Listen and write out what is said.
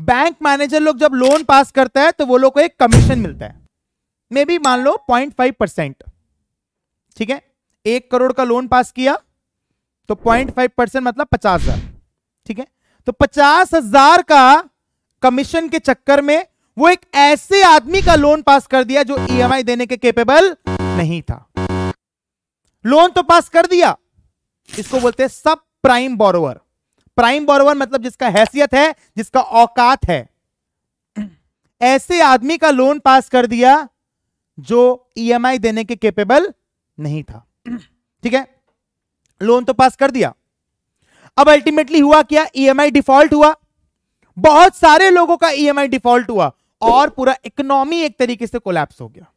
bank manager लोग जब loan pass करता है तो वो लोग को एक कमीशन मिलता है मे बी मान लो पॉइंट फाइव परसेंट ठीक है एक करोड़ का लोन पास किया तो पॉइंट फाइव परसेंट मतलब पचास हजार ठीक है तो पचास हजार का कमीशन के चक्कर में वो एक ऐसे आदमी का लोन पास कर दिया जो ईएमआई e देने के केपेबल नहीं था लोन तो पास कर दिया इसको बोलते हैं सब प्राइम बोरोवर प्राइम बोरोवर मतलब जिसका हैसियत है जिसका औकात है ऐसे आदमी का लोन पास कर दिया जो ईएमआई e देने के केपेबल नहीं था ठीक है लोन तो पास कर दिया अब अल्टीमेटली हुआ क्या ईएमआई e डिफॉल्ट हुआ बहुत सारे लोगों का ईएमआई e डिफॉल्ट हुआ और पूरा इकोनॉमी एक तरीके से कोलैप्स हो गया